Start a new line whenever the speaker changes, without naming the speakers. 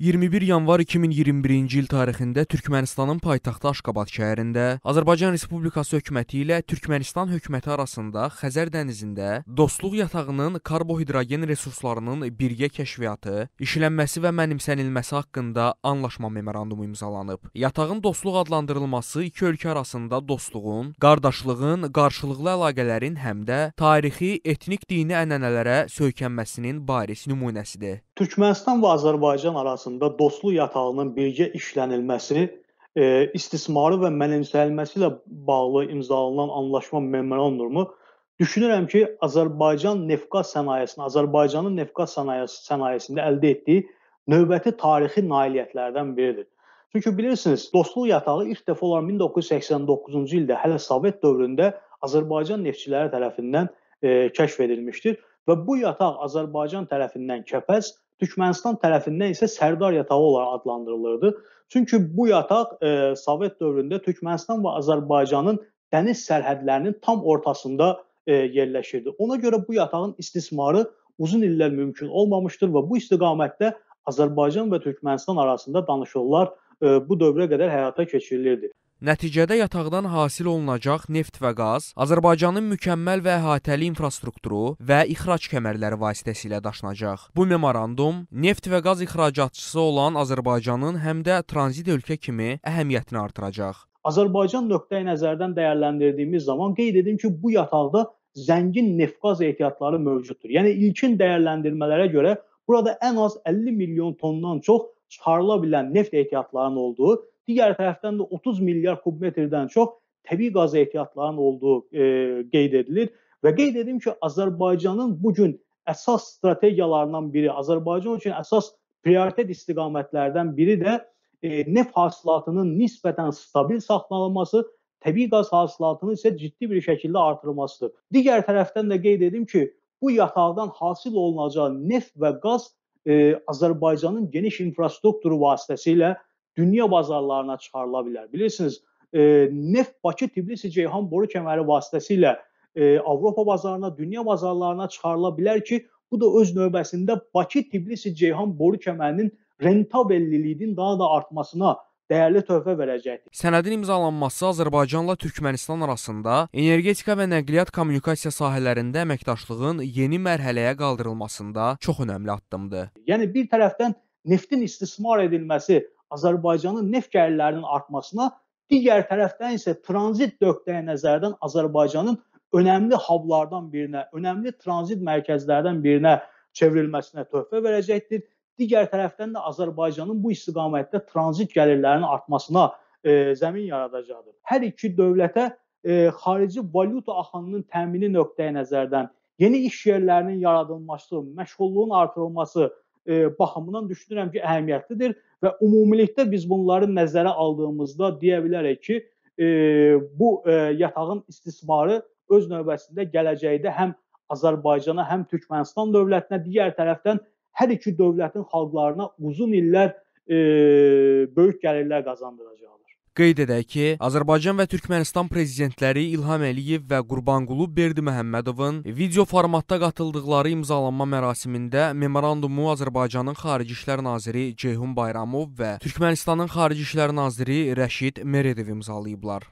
21 yanvar 2021-ci il tarixində Türkmənistanın paytaxtı Aşqabad şəhərində Azərbaycan Respublikası hökuməti ilə Türkmənistan hökuməti arasında Xəzər dənizində dostluq yatağının karbohidrogen resurslarının birgə kəşfiyyatı, işlənməsi və mənimsənilməsi haqqında anlaşma memorandumu imzalanıb. Yatağın dostluq adlandırılması iki ölkə arasında dostluğun, qardaşlığın, qarşılıqlı əlaqələrin həm də tarixi, etnik, dini ənənələrə söykənməsinin bariz nümunəsidir.
Türkmənistan və Azərbaycan arasında dostluq yatağının birgə işlənilməsi, e, istismarı və mənimsənilməsi ilə bağlı imzalanan anlaşma memorandumu düşünürəm ki, Azərbaycan neft-qaz sənayesinin, Azərbaycanın neft-qaz sənayesi sənayesində əldə etdiyi növbəti tarixi nailiyyətlərdən biridir. Çünki bilirsiniz, dostluq yatağı ilk dəfə olaraq 1989-cu ildə hələ Sovet dövründə Azərbaycan neftçiləri tərəfindən e, kəşf edilmişdir və bu yataq Azərbaycan tərəfindən Kəpəz, Türkmənistan tərəfindən isə Sərdar yatağı olaraq adlandırılırdı. Çünki bu yataq e, Sovet dövründə Türkmənistan və Azərbaycanın dəniz sərhədlərinin tam ortasında e, yerləşirdi. Ona görə bu yatağın istismarı uzun illər mümkün olmamışdır və bu istiqamətdə Azərbaycan və Türkmənistan arasında danışıqlar e, bu dövrə qədər həyata keçirilirdi.
Nəticədə yataqdan hasil olunacaq neft və qaz Azərbaycanın mükəmməl və əhatəli infrastrukturu və ixrac kəmərləri vasitəsilə daşınacaq. Bu memorandum neft və qaz ixracatçısı olan Azərbaycanın həm də tranzit ölkə kimi əhəmiyyətini artıracaq.
Azərbaycan nöqteyi nəzərdən dəyərləndirdiyimiz zaman qeyd edim ki, bu yataqda zəngin neft-qaz ehtiyatları mövcuddur. Yəni ilkin dəyərləndirmələrə görə burada ən az 50 milyon tondan çox çıxarıla bilən neft ehtiyatlarının olduğu Digər tərəfdən də 30 milyard kubmetrdən çox təbii qaz ehtiyatlarının olduğu e, qeyd edilir və qeyd edim ki, Azərbaycanın bu gün əsas strategiyalarından biri, Azərbaycan üçün əsas prioritet istiqamətlərdən biri də e, neft hasilatının nisbətən stabil saxlanılması, təbii qaz hasilatının isə ciddi bir şəkildə artırılmasıdır. Digər tərəfdən də qeyd edim ki, bu yataqdan hasil olunacağı neft və qaz e, Azərbaycanın geniş infrastrukturu vasitəsilə dünya bazarlarına çıxarıla bilər. Bilirsiniz, e, neft Bakı-Tbilisi-Ceyhan boru kəməri vasitəsilə e, Avropa bazarına, dünya bazarlarına çıxarıla bilər ki, bu da öz növbəsində Bakı-Tbilisi-Ceyhan boru kəmərinin rentabelliliyinin daha da artmasına dəyərli töhfə verəcəkdir.
Sənədin imzalanması Azərbaycanla Türkmənistan arasında energetika və nəqliyyat kommunikasiya sahələrində əməkdaşlığın yeni mərhələyə qaldırılmasında çox önəmli addımdır.
Yəni bir tərəfdən neftin istismar edilməsi Azərbaycanın neft gəlirlərinin artmasına, digər tərəfdən isə tranzit nöqteyi nəzərdən Azərbaycanın önəmli hablardan birinə, önəmli tranzit mərkəzlərdən birinə çevrilməsinə töhfə verəcəkdir. Digər tərəfdən də Azərbaycanın bu istiqamətdə tranzit gəlirlərinin artmasına e, zəmin yaradacaqdır. Hər iki dövlətə e, xarici valyuta axınının təmini nöqteyi nəzərdən, yeni iş yerlərinin yaradılması, məşğulluğun artırılması, E, baxımından düşünürəm ki, əhəmiyyətlidir və ümumilikdə biz bunları nəzərə aldığımızda deyə bilərik ki, e, bu e, yatağın istismarı öz növbəsində gələcəkdə həm Azərbaycana, həm Türkmənistan dövlətinə, digər tərəfdən hər iki dövlətin xalqlarına uzun illər böyük gəlirlər qazandıracaqdır.
Qeyd edək ki, Azərbaycan və Türkmənistan prezidentləri İlham Əliyev və Qurbanqulu Berdiməhəmmədovun video formatda qatıldıqları imzalanma mərasimində memorandumu Azərbaycanın Xarici İşlər naziri Ceyhun Bayramov və Türkmənistanın Xarici İşlər naziri Rəşid Meredov imzalayıblar.